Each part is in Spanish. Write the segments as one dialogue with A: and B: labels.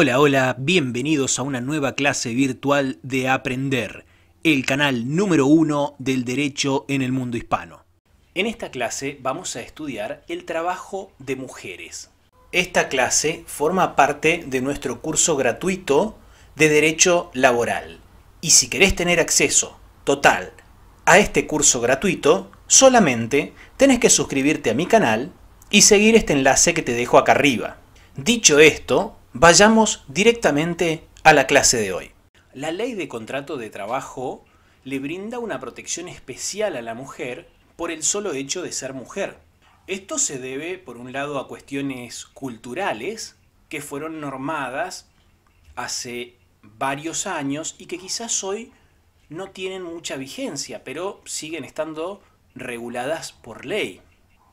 A: Hola, hola, bienvenidos a una nueva clase virtual de Aprender, el canal número uno del derecho en el mundo hispano. En esta clase vamos a estudiar el trabajo de mujeres. Esta clase forma parte de nuestro curso gratuito de Derecho Laboral. Y si querés tener acceso total a este curso gratuito, solamente tenés que suscribirte a mi canal y seguir este enlace que te dejo acá arriba. Dicho esto, Vayamos directamente a la clase de hoy. La ley de contrato de trabajo le brinda una protección especial a la mujer por el solo hecho de ser mujer. Esto se debe, por un lado, a cuestiones culturales que fueron normadas hace varios años y que quizás hoy no tienen mucha vigencia, pero siguen estando reguladas por ley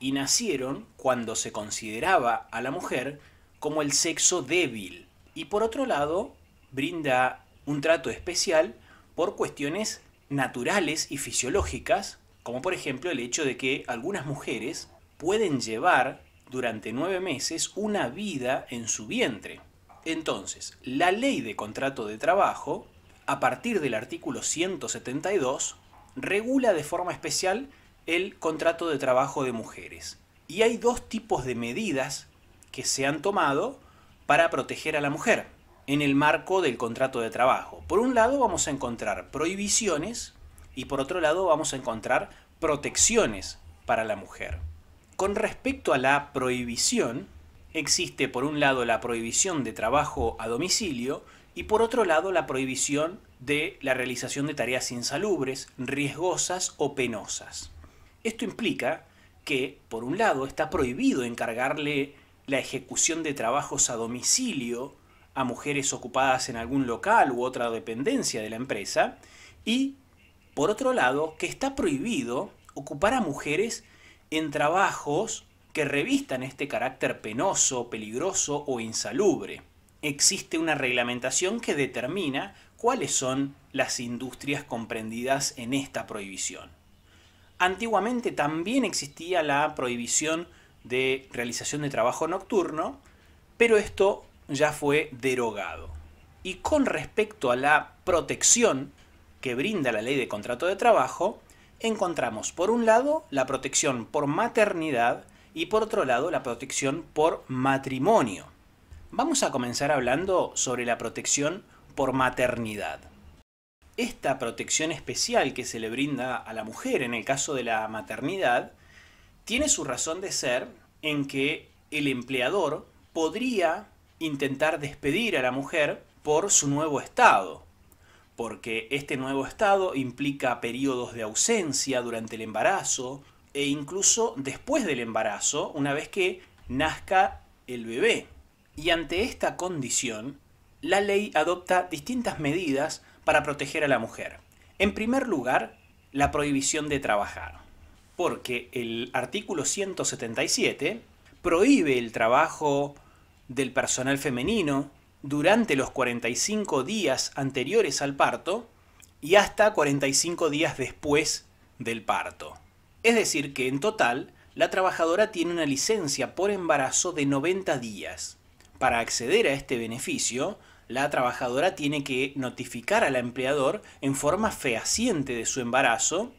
A: y nacieron cuando se consideraba a la mujer como el sexo débil. Y por otro lado, brinda un trato especial por cuestiones naturales y fisiológicas, como por ejemplo el hecho de que algunas mujeres pueden llevar durante nueve meses una vida en su vientre. Entonces, la ley de contrato de trabajo, a partir del artículo 172, regula de forma especial el contrato de trabajo de mujeres. Y hay dos tipos de medidas que se han tomado para proteger a la mujer en el marco del contrato de trabajo. Por un lado vamos a encontrar prohibiciones y por otro lado vamos a encontrar protecciones para la mujer. Con respecto a la prohibición, existe por un lado la prohibición de trabajo a domicilio y por otro lado la prohibición de la realización de tareas insalubres, riesgosas o penosas. Esto implica que, por un lado, está prohibido encargarle la ejecución de trabajos a domicilio a mujeres ocupadas en algún local u otra dependencia de la empresa y, por otro lado, que está prohibido ocupar a mujeres en trabajos que revistan este carácter penoso, peligroso o insalubre. Existe una reglamentación que determina cuáles son las industrias comprendidas en esta prohibición. Antiguamente también existía la prohibición de realización de trabajo nocturno, pero esto ya fue derogado. Y con respecto a la protección que brinda la ley de contrato de trabajo, encontramos por un lado la protección por maternidad y por otro lado la protección por matrimonio. Vamos a comenzar hablando sobre la protección por maternidad. Esta protección especial que se le brinda a la mujer en el caso de la maternidad tiene su razón de ser en que el empleador podría intentar despedir a la mujer por su nuevo estado, porque este nuevo estado implica periodos de ausencia durante el embarazo e incluso después del embarazo, una vez que nazca el bebé. Y ante esta condición, la ley adopta distintas medidas para proteger a la mujer. En primer lugar, la prohibición de trabajar porque el artículo 177 prohíbe el trabajo del personal femenino durante los 45 días anteriores al parto y hasta 45 días después del parto. Es decir, que en total la trabajadora tiene una licencia por embarazo de 90 días. Para acceder a este beneficio, la trabajadora tiene que notificar al empleador en forma fehaciente de su embarazo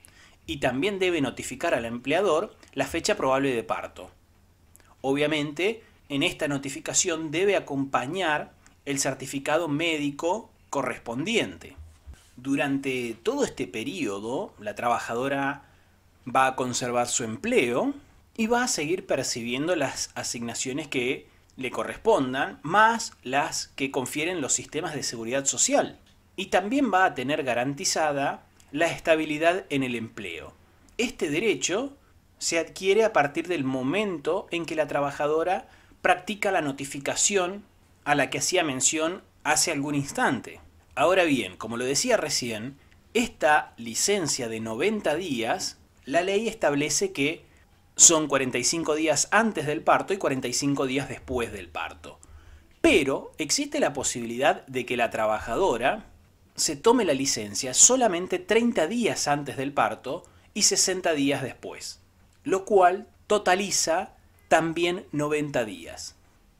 A: y también debe notificar al empleador la fecha probable de parto. Obviamente, en esta notificación debe acompañar el certificado médico correspondiente. Durante todo este periodo, la trabajadora va a conservar su empleo y va a seguir percibiendo las asignaciones que le correspondan, más las que confieren los sistemas de seguridad social. Y también va a tener garantizada la estabilidad en el empleo. Este derecho se adquiere a partir del momento en que la trabajadora practica la notificación a la que hacía mención hace algún instante. Ahora bien, como lo decía recién, esta licencia de 90 días, la ley establece que son 45 días antes del parto y 45 días después del parto. Pero existe la posibilidad de que la trabajadora se tome la licencia solamente 30 días antes del parto y 60 días después, lo cual totaliza también 90 días.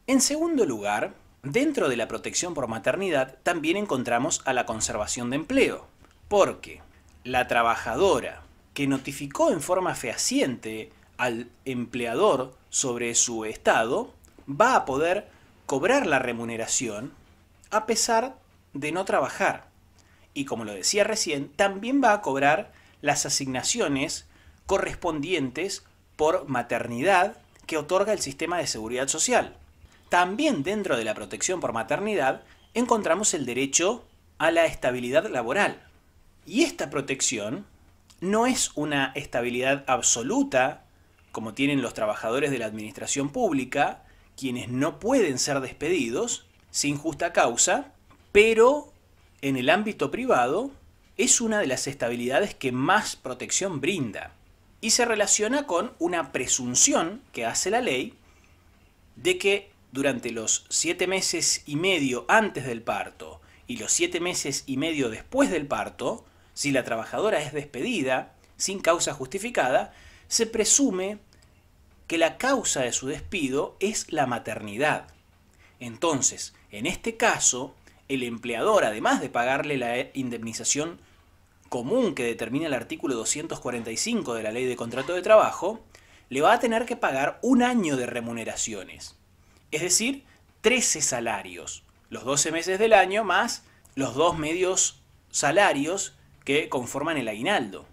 A: En segundo lugar, dentro de la protección por maternidad también encontramos a la conservación de empleo, porque la trabajadora que notificó en forma fehaciente al empleador sobre su estado va a poder cobrar la remuneración a pesar de no trabajar y como lo decía recién, también va a cobrar las asignaciones correspondientes por maternidad que otorga el sistema de seguridad social. También dentro de la protección por maternidad encontramos el derecho a la estabilidad laboral. Y esta protección no es una estabilidad absoluta como tienen los trabajadores de la administración pública, quienes no pueden ser despedidos sin justa causa, pero en el ámbito privado es una de las estabilidades que más protección brinda y se relaciona con una presunción que hace la ley de que durante los siete meses y medio antes del parto y los siete meses y medio después del parto, si la trabajadora es despedida sin causa justificada, se presume que la causa de su despido es la maternidad. Entonces, en este caso, el empleador, además de pagarle la indemnización común que determina el artículo 245 de la ley de contrato de trabajo, le va a tener que pagar un año de remuneraciones, es decir, 13 salarios, los 12 meses del año más los dos medios salarios que conforman el aguinaldo.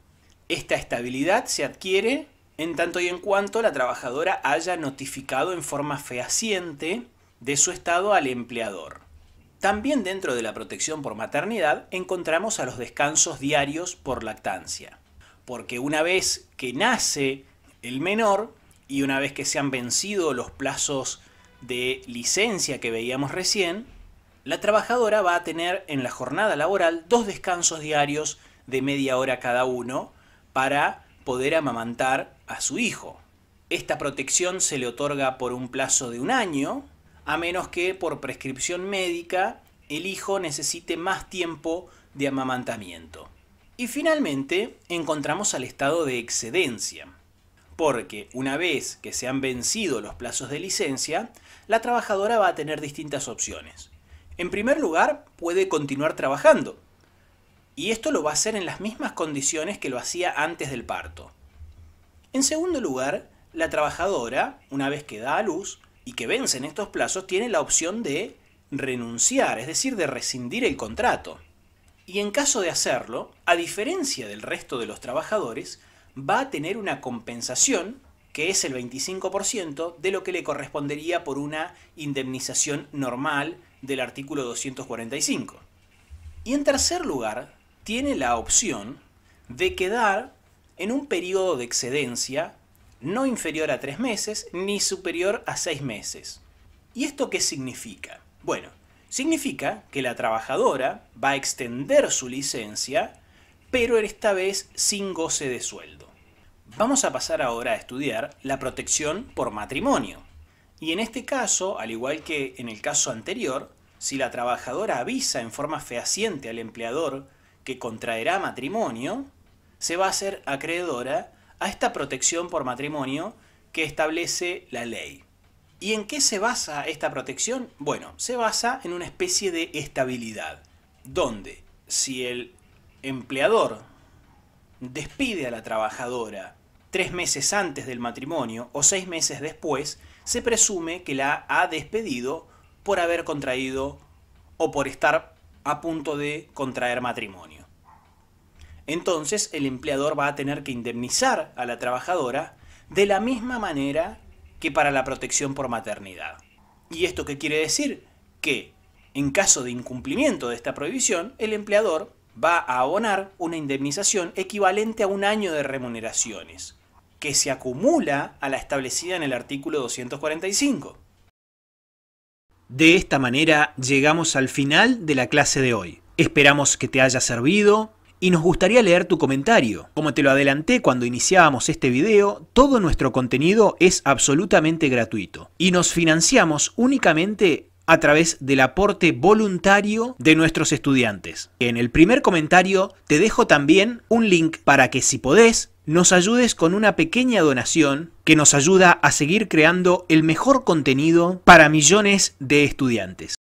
A: Esta estabilidad se adquiere en tanto y en cuanto la trabajadora haya notificado en forma fehaciente de su estado al empleador. También dentro de la protección por maternidad encontramos a los descansos diarios por lactancia, porque una vez que nace el menor y una vez que se han vencido los plazos de licencia que veíamos recién, la trabajadora va a tener en la jornada laboral dos descansos diarios de media hora cada uno para poder amamantar a su hijo. Esta protección se le otorga por un plazo de un año a menos que por prescripción médica el hijo necesite más tiempo de amamantamiento. Y finalmente encontramos al estado de excedencia, porque una vez que se han vencido los plazos de licencia, la trabajadora va a tener distintas opciones. En primer lugar, puede continuar trabajando, y esto lo va a hacer en las mismas condiciones que lo hacía antes del parto. En segundo lugar, la trabajadora, una vez que da a luz, y que vencen estos plazos tiene la opción de renunciar, es decir, de rescindir el contrato. Y en caso de hacerlo, a diferencia del resto de los trabajadores, va a tener una compensación, que es el 25% de lo que le correspondería por una indemnización normal del artículo 245. Y en tercer lugar, tiene la opción de quedar en un periodo de excedencia no inferior a tres meses ni superior a seis meses. ¿Y esto qué significa? Bueno, significa que la trabajadora va a extender su licencia, pero esta vez sin goce de sueldo. Vamos a pasar ahora a estudiar la protección por matrimonio. Y en este caso, al igual que en el caso anterior, si la trabajadora avisa en forma fehaciente al empleador que contraerá matrimonio, se va a ser acreedora a esta protección por matrimonio que establece la ley. ¿Y en qué se basa esta protección? Bueno, se basa en una especie de estabilidad, donde si el empleador despide a la trabajadora tres meses antes del matrimonio o seis meses después, se presume que la ha despedido por haber contraído o por estar a punto de contraer matrimonio entonces el empleador va a tener que indemnizar a la trabajadora de la misma manera que para la protección por maternidad. ¿Y esto qué quiere decir? Que en caso de incumplimiento de esta prohibición, el empleador va a abonar una indemnización equivalente a un año de remuneraciones, que se acumula a la establecida en el artículo 245. De esta manera llegamos al final de la clase de hoy. Esperamos que te haya servido, y nos gustaría leer tu comentario. Como te lo adelanté cuando iniciábamos este video, todo nuestro contenido es absolutamente gratuito y nos financiamos únicamente a través del aporte voluntario de nuestros estudiantes. En el primer comentario te dejo también un link para que si podés nos ayudes con una pequeña donación que nos ayuda a seguir creando el mejor contenido para millones de estudiantes.